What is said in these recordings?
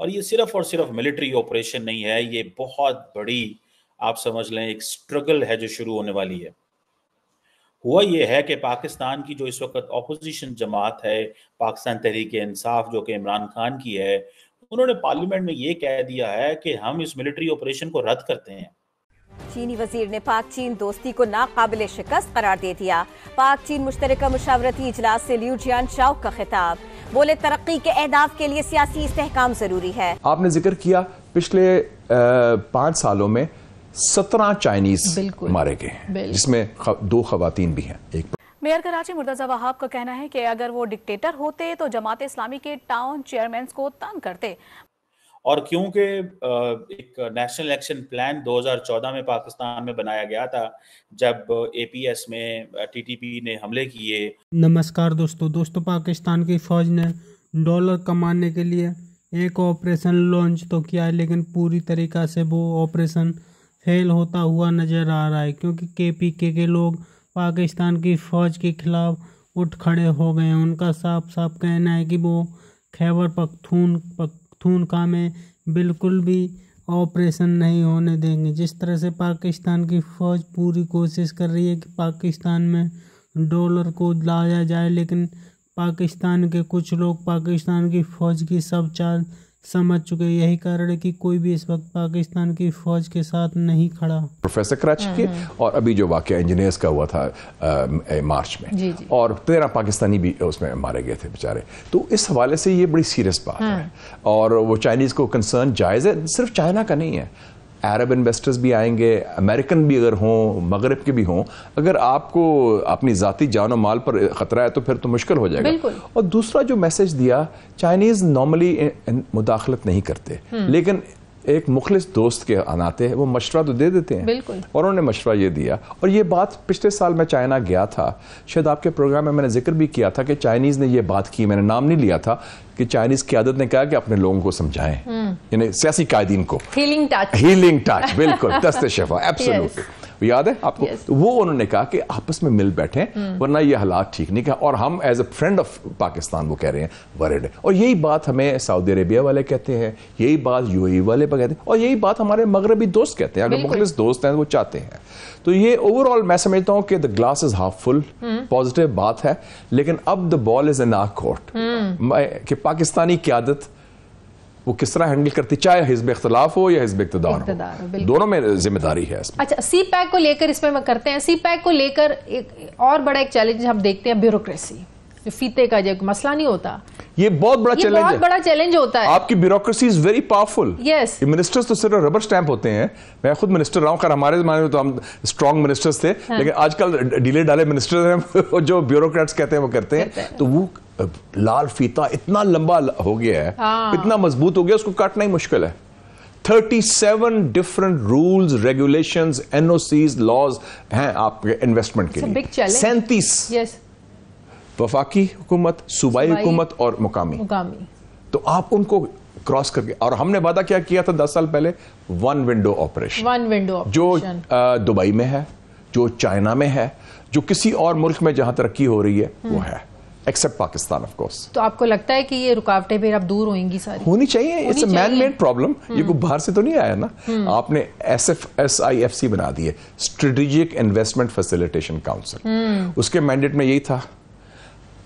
और ये सिर्फ और सिर्फ मिलिट्री ऑपरेशन नहीं है ये बहुत बड़ी आप समझ लें एक स्ट्रगल है जो शुरू होने वाली है हुआ यह है कि पाकिस्तान की जो इस वक्त अपोजिशन जमात है पाकिस्तान तहरीक इंसाफ जो कि इमरान खान की है उन्होंने पार्लियामेंट में ये कह दिया है कि हम इस मिलिट्री ऑपरेशन को रद्द करते हैं चीनी वजीर ने पाक चीन दोस्ती को नाकबिल शिकस्त करार दे दिया पाक चीन मुश्तरका मुशावरती इजलास से लियू जियान चाउक का खिताब बोले तरक्की के अहदाफ के लिए सियासी इस्तेकाम जरूरी है आपने जिक्र किया पिछले पाँच सालों में सत्रह चाइनीज मारे गए हैं जिसमें दो खातन भी हैं एक मेयर कराची मुर्दा वहाब का कहना है कि अगर वो डिक्टेटर होते तो जमात इस्लामी के टाउन चेयरमैन को तंग करते और क्योंकि एक नेशनल एक्शन प्लान 2014 में पाकिस्तान में बनाया गया था जब एपीएस में टीटीपी ने हमले किए नमस्कार दोस्तों दोस्तों पाकिस्तान की फौज ने डॉलर कमाने के लिए एक ऑपरेशन लॉन्च तो किया है लेकिन पूरी तरीका से वो ऑपरेशन फेल होता हुआ नज़र आ रहा है क्योंकि के के, के लोग पाकिस्तान की फ़ौज के खिलाफ उठ खड़े हो गए उनका साफ साफ कहना है कि वो खैबर पखतून पख का में बिल्कुल भी ऑपरेशन नहीं होने देंगे जिस तरह से पाकिस्तान की फ़ौज पूरी कोशिश कर रही है कि पाकिस्तान में डॉलर को लाया जाए लेकिन पाकिस्तान के कुछ लोग पाकिस्तान की फ़ौज की सब चाल समझ चुके यही कारण है कि कोई भी इस वक्त पाकिस्तान की फौज के साथ नहीं खड़ा प्रोफेसर कराची के हाँ, हाँ। और अभी जो वाक्य इंजीनियर्स का हुआ था आ, मार्च में जी जी। और तेरह पाकिस्तानी भी उसमें मारे गए थे बेचारे तो इस हवाले से ये बड़ी सीरियस बात हाँ। है और वो चाइनीज़ को कंसर्न जायज़ है सिर्फ चाइना का नहीं है अरब इन्वेस्टर्स भी आएंगे अमेरिकन भी अगर हों मगरब के भी हों अगर आपको अपनी ज़ाती जानो माल पर ख़तरा है तो फिर तो मुश्किल हो जाएगा और दूसरा जो मैसेज दिया चाइनीज़ नॉर्मली मुदाखलत नहीं करते हम्म। लेकिन एक मुखलिस दोस्त के नाते हैं वो मशवरा तो दे देते हैं बिल्कुल और उन्होंने मशवरा ये दिया और ये बात पिछले साल मैं चाइना गया था शायद आपके प्रोग्राम में मैंने जिक्र भी किया था कि चाइनीज़ ने ये बात की मैंने नाम नहीं लिया था कि चाइनीज़ क्यादत ने कहा कि अपने लोगों को समझाएं हम्म। यानी सियासी कायदीन को हीलिंग टच हीलिंग टच बिल्कुल दस्त शफा एब्सोल्युटली याद है आपको yes. तो वो उन्होंने कहा कि आपस में मिल बैठे हम्म। वरना ये हालात ठीक नहीं कहा और हम as a friend of Pakistan वो कह रहे हैं वर्ल्ड और यही बात हमें सऊदी अरेबिया वाले कहते हैं यही बात यू e वाले पर कहते हैं और यही बात हमारे मगरबी दोस्त कहते हैं अगर मुखलिस दोस्त हैं वो चाहते हैं तो ये ओवरऑल मैं समझता हूँ कि the glass is half full positive बात है लेकिन अब the ball is in our court कि पाकिस्तानी क्यादत वो किस तरह हैंडल करती चाहे हिजब इख्तलाफ हो या हिजब इकतदार हो दोनों में जिम्मेदारी है अच्छा सी पैक को लेकर इसमें करते हैं सी पैक को लेकर एक और बड़ा एक चैलेंज हम देखते हैं ब्यूरोक्रेसी फीते का जो मसला नहीं होता ये बहुत बड़ा चैलेंज बहुत है। बड़ा चैलेंज होता है आपकी bureaucracy is very powerful yes ministers तो सिर्फ रबर स्टैंप होते हैं मैं खुद मिनिस्टर रहा हूं खैर हमारे जमाने में तो हम स्ट्रांग मिनिस्टर्स थे हाँ। लेकिन आजकल डीले डाले मिनिस्टर हैं जो ब्यूरोक्रेट्स कहते हैं वो करते हैं तो वो लाल फीता इतना लंबा हो गया है हाँ। इतना मजबूत हो गया उसको काटना ही मुश्किल है 37 different rules, regulations, सी लॉज हैं आपके इन्वेस्टमेंट के लिए सैंतीस वफाकी हुकूमत सूबाई हुकूमत और मुकामी मुकामी तो आप उनको क्रॉस करके और हमने वादा क्या किया था दस साल पहले one window operation one window जो दुबई में है जो चाइना में है जो किसी और मुल्क में जहां तरक्की हो रही है वो हम्म। है एक्सेप्ट पाकिस्तान ऑफ कोर्स तो आपको लगता है कि ये रुकावटें फिर अब दूर होंगी सारी होनी चाहिए it's a man made problem ये को बाहर से तो नहीं आया ना हम्म। आपने S F S I F C बना दिए स्ट्रेटेजिक इन्वेस्टमेंट फैसिलिटेशन काउंसिल उसके मैंडेट में यही था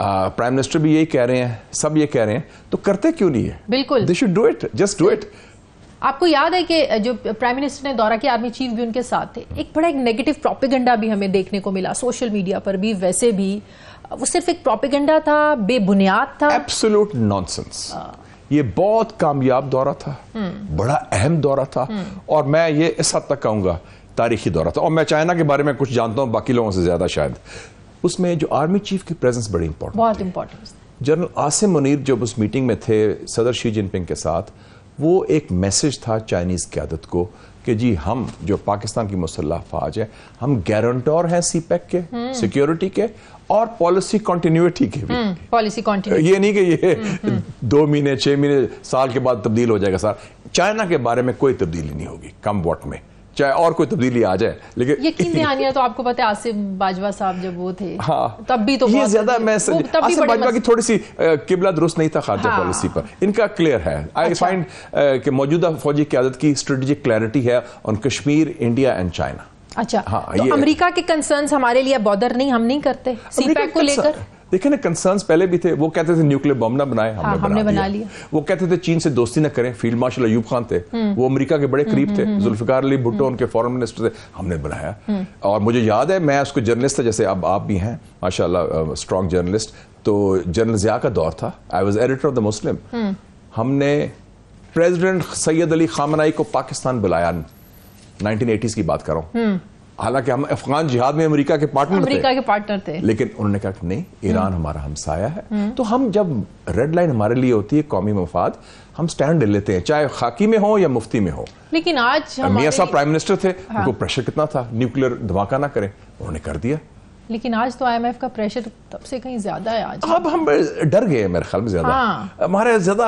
प्राइम मिनिस्टर भी यही कह रहे हैं सब ये कह रहे हैं तो करते क्यों नहीं है बिल्कुल they should do it just do it आपको याद है कि जो प्राइम मिनिस्टर ने दौरा किया आर्मी चीफ भी उनके साथ थे एक बड़ा एक नेगेटिव प्रोपेगेंडा भी हमें देखने को मिला सोशल मीडिया पर भी वैसे भी वो सिर्फ एक प्रोपिगेंडा था बेबुनियाद था एब्सोल्यूट नॉनसेंस ये बहुत कामयाब दौरा था बड़ा अहम दौरा था और मैं ये इस हद तक कहूंगा तारीखी दौरा था और मैं चाइना के बारे में कुछ जानता हूँ बाकी लोगों से ज़्यादा शायद उसमें जो आर्मी चीफ की प्रेजेंस बड़ी इंपॉर्टेंट बहुत इंपॉर्टेंट जनरल आसिम मुनीर जब उस मीटिंग में थे सदर शी जिनपिंग के साथ वो एक मैसेज था चाइनीज़ क्यादत को कि जी हम जो पाकिस्तान की मुसल्ह फौज है हम गारंटोर हैं सी पैक e के सिक्योरिटी हम्म। के और पॉलिसी कंटिन्यूटी के भी पॉलिसी हम्म, कंटिन्यूटी ये नहीं कि ये हम्म, दो महीने छह महीने साल के बाद तब्दील हो जाएगा सर चाइना के बारे में कोई तब्दीली नहीं होगी कम वॉट में चाहे और कोई तब्दीली आ जाए लेकिन यकीन नहीं आनी है तो आपको पता है आसिफ बाजवा साहब जब वो थे हाँ तो तब भी तो ये ज्यादा मैं आसिफ बाजवा की थोड़ी सी किबला दुरुस्त नहीं था खारजा हाँ। पॉलिसी पर इनका क्लियर है आई अच्छा। फाइंड कि मौजूदा फौजी क्यादत की स्ट्रेटेजिक क्लैरिटी है on Kashmir India and China अच्छा हाँ, तो अमेरिका के कंसर्न्स हमारे लिए बॉर्डर नहीं हम नहीं करते सीपैक को लेकर देखे ना कंसर्न पहले भी थे वो कहते थे न्यूक्लियर बम ना बनाए हमने, हाँ, बना, हमने बना लिया वो कहते थे चीन से दोस्ती ना करें फील्ड मार्शल अयूब खान थे हम्म। वो अमेरिका के बड़े हम्म, करीब हम्म, थे जुल्फिकार अली भुट्टो उनके फॉरन मिनिस्टर थे हमने बनाया और मुझे याद है मैं उसको जर्नलिस्ट था जैसे अब आप भी हैं माशाला स्ट्रांग जर्नलिस्ट तो जनरल जिया का दौर था I was editor of the Muslim हमने प्रेजिडेंट सैयद अली खामनाई को पाकिस्तान बुलाया 1980s की बात कर रहा हूँ हालांकि हम अफगान जिहाद में अमेरिका के पार्टनर अमेरिका थे, के पार्टनर थे लेकिन उन्होंने कहा कि नहीं ईरान हम्म। हमारा हमसाया है हम्म। तो हम जब रेड लाइन हमारे लिए होती है कौमी मफाद हम स्टैंड ले लेते हैं चाहे खाकी में हो या मुफ्ती में हो लेकिन आज मियाँ साहब प्राइम मिनिस्टर थे हाँ। उनको प्रेशर कितना था न्यूक्लियर धमाका ना करें उन्होंने कर दिया लेकिन आज तो आईएमएफ का प्रेशर तब से कहीं ज्यादा है आज अब हम डर गए मेरे ख्याल में ज्यादा हाँ। ज्यादा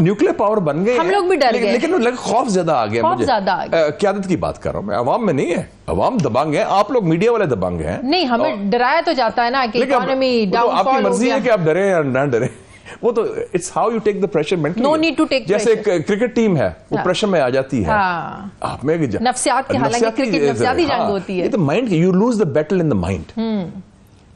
न्यूक्लियर पावर बन गए हम लोग भी डर गए लेकिन लग खौफ ज्यादा आ गया मुझे ज्यादा क्यादत की बात कर रहा हूँ मैं अवाम में नहीं है अवाम दबंग है आप लोग मीडिया वाले दबंग हैं नहीं हमें डराया तो जाता है ना कि इकोनॉमी डाउन मतलब आपकी मर्जी है कि आप डरे या ना डरे वो तो it's how you take the pressure mentally no need to take जैसे एक क्रिकेट टीम है वो प्रेशर हाँ. में आ जाती है हाँ। आप में नफ्सियात के हालांकि क्रिकेट नफ्सियाती हाँ, जंग होती है ये तो mind you lose the battle in the mind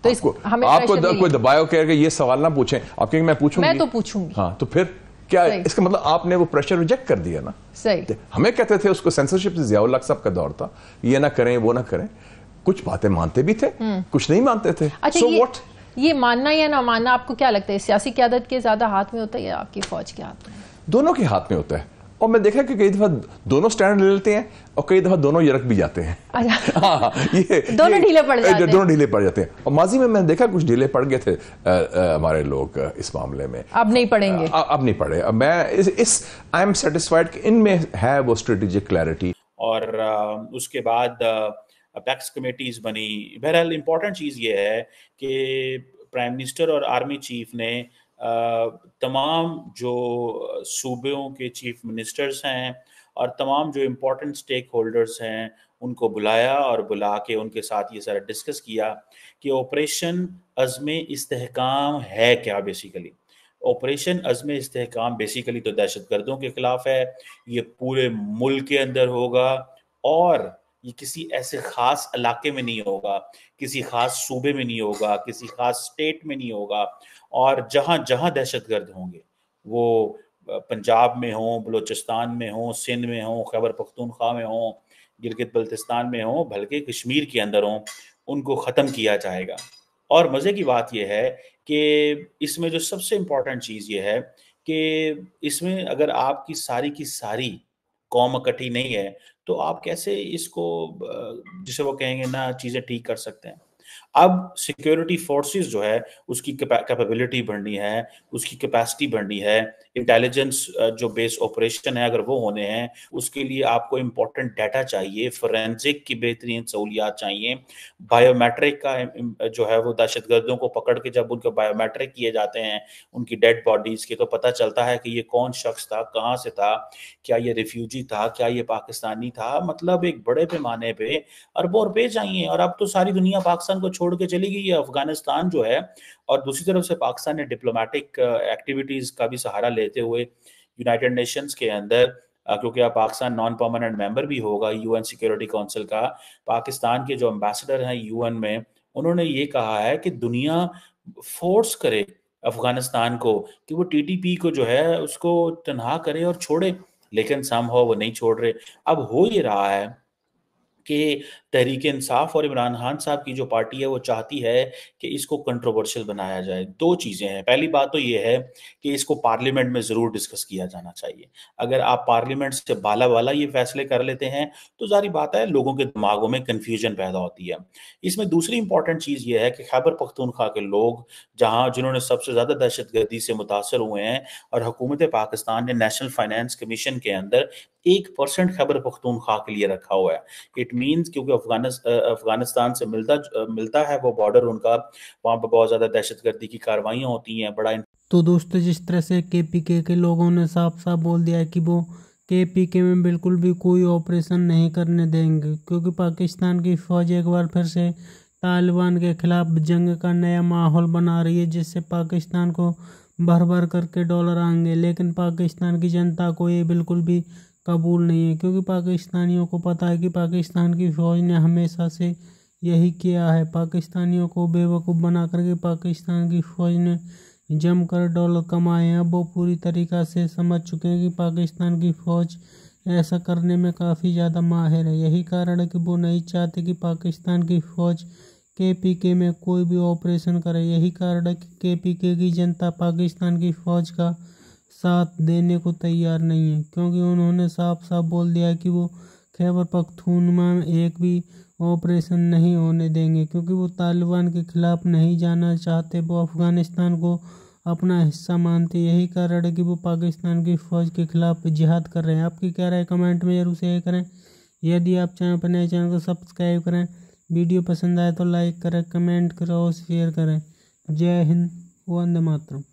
तो आपको, हमें आपको द, कोई दबाओ कह के ये सवाल ना पूछें आप कहेंगे मैं पूछूंगी मैं तो पूछूंगी हाँ तो फिर क्या इसका मतलब आपने वो प्रेशर रिजेक्ट कर दिया ना सही तो हमें कहते थे उसको सेंसरशिप से जियाउल साहब का दौर था ये ना करें वो ना करें कुछ बातें मानते भी थे हम्म। कुछ नहीं मानते थे अच्छा सो व्हाट ये मानना या ना मानना आपको क्या लगता है सियासी क्यादत के ज्यादा हाथ में होता है या आपकी फौज के हाथ में दोनों के हाथ में होता है और मैं देखा कि कई दफा दोनों स्टैंड ले लेते हैं और कई दफा दोनों यरक भी जाते हैं अच्छा। हाँ, हाँ, ये दोनों ढीले पड़ जाते हैं दोनों ढीले पड़ जाते हैं और माजी में मैंने देखा कुछ ढीले पड़ गए थे हमारे लोग इस मामले में अब नहीं पड़ेंगे अब नहीं पड़े अब मैं इस इस आई एम सेटिस्फाइड कि इनमें है वो स्ट्रेटेजिक क्लैरिटी और उसके बाद पैक्स कमेटीज बनी बहरहाल इंपॉर्टेंट चीज़ ये है कि प्राइम मिनिस्टर और आर्मी चीफ ने तमाम जो सूबों के चीफ मिनिस्टर्स हैं और तमाम जो इम्पोर्टेंट स्टेक होल्डर्स हैं उनको बुलाया और बुला के उनके साथ ये सारा डिस्कस किया कि ऑपरेशन अज़म इसकाम है क्या basically operation Azm Istehkam basically तो दहशत गर्दों के ख़िलाफ़ है ये पूरे मुल्क के अंदर होगा और ये किसी ऐसे खास इलाके में नहीं होगा किसी खास सूबे में नहीं होगा किसी खास स्टेट में नहीं होगा और जहाँ जहाँ दहशत गर्द होंगे वो पंजाब में हों बलोचिस्तान में हों सिंध में हों खैबर पख्तूनख्वा में हों गिलगित बल्तिस्तान में हों बल्कि कश्मीर के अंदर हों उनको ख़त्म किया जाएगा और मज़े की बात यह है कि इसमें जो सबसे इम्पोर्टेंट चीज़ ये है कि इसमें अगर आपकी सारी की सारी कौम इकट्ठी नहीं है तो आप कैसे इसको जिसे वो कहेंगे ना चीजें ठीक कर सकते हैं अब सिक्योरिटी फोर्सेस जो है उसकी कैपेबिलिटी बढ़नी है उसकी कैपेसिटी बढ़नी है इंटेलिजेंस जो बेस ऑपरेशन है अगर वो होने हैं उसके लिए आपको इम्पोर्टेंट डाटा चाहिए फोरेंसिक की बेहतरीन सहूलियात चाहिए बायोमेट्रिक का जो है वो दहशत गर्दों को पकड़ के जब उनके बायोमेट्रिक किए जाते हैं उनकी डेड बॉडीज के तो पता चलता है कि ये कौन शख्स था कहाँ से था क्या ये रिफ्यूजी था क्या ये पाकिस्तानी था मतलब एक बड़े पैमाने पे अरबों रुपये चाहिए और अब तो सारी दुनिया पाकिस्तान पाकिस्तान को छोड़ के चली गई है अफगानिस्तान जो है और दूसरी तरफ से पाकिस्तान ने डिप्लोमेटिक एक्टिविटीज uh, का भी सहारा लेते हुए यूनाइटेड नेशंस के अंदर uh, क्योंकि अब पाकिस्तान नॉन परमानेंट मेंबर भी होगा यूएन सिक्योरिटी काउंसिल का पाकिस्तान के जो एम्बेसडर हैं यूएन में उन्होंने ये कहा है कि दुनिया फोर्स करे अफगानिस्तान को कि वो टीटीपी को जो है उसको तनहा करे और छोड़े लेकिन सम हो वो नहीं छोड़ रहे अब हो ये रहा है कि तहरीक इंसाफ और इमरान खान साहब की जो पार्टी है वो चाहती है कि इसको कंट्रोवर्शियल बनाया जाए दो चीज़ें हैं पहली बात तो ये है कि इसको पार्लियामेंट में ज़रूर डिस्कस किया जाना चाहिए अगर आप पार्लियामेंट से बाला बाला ये फैसले कर लेते हैं तो जारी बात है लोगों के दिमागों में कन्फ्यूजन पैदा होती है इसमें दूसरी इंपॉर्टेंट चीज़ यह है कि खैबर पख्तूनख्वा के लोग जहाँ जिन्होंने सबसे ज़्यादा गर्दी से मुतासर हुए हैं और हुकूमत पाकिस्तान ने नेशनल फाइनेंस कमीशन के अंदर एक परसेंट खैबर पख्तूनख्वा के लिए रखा हुआ है इट मीन्स क्योंकि अफगानिस्तान से मिलता मिलता है वो बॉर्डर उनका वहाँ पर बहुत ज़्यादा दहशतगर्दी की कार्रवाइयाँ होती हैं बड़ा तो दोस्तों जिस तरह से के पी के के लोगों ने साफ साफ बोल दिया है कि वो के पी के में बिल्कुल भी कोई ऑपरेशन नहीं करने देंगे क्योंकि पाकिस्तान की फौज एक बार फिर से तालिबान के खिलाफ जंग का नया माहौल बना रही है जिससे पाकिस्तान को भर भर करके डॉलर आएंगे लेकिन पाकिस्तान की जनता को ये बिल्कुल भी कबूल नहीं है क्योंकि पाकिस्तानियों को पता है कि पाकिस्तान की फ़ौज ने हमेशा से यही किया है पाकिस्तानियों को बेवकूफ़ बना करके पाकिस्तान की फ़ौज ने जमकर डॉलर कमाए हैं वो पूरी तरीक़ा से समझ चुके हैं कि पाकिस्तान की फ़ौज ऐसा करने में काफ़ी ज़्यादा माहिर है यही कारण है कि वो नहीं चाहते कि पाकिस्तान की फ़ौज के पी के में कोई भी ऑपरेशन करे यही कारण है कि के पी के की जनता पाकिस्तान की फ़ौज का साथ देने को तैयार नहीं है क्योंकि उन्होंने साफ साफ बोल दिया कि वो खैबर पख्तूनमा में एक भी ऑपरेशन नहीं होने देंगे क्योंकि वो तालिबान के खिलाफ नहीं जाना चाहते वो अफ़गानिस्तान को अपना हिस्सा मानते यही कारण है कि वो पाकिस्तान की फ़ौज के खिलाफ जिहाद कर रहे हैं आपकी क्या राय कमेंट में जरूर शेयर करें यदि आप चैनल पर तो नए चैनल को सब्सक्राइब करें वीडियो पसंद आए तो लाइक करें कमेंट करें और शेयर करें जय हिंद वंदे मातरम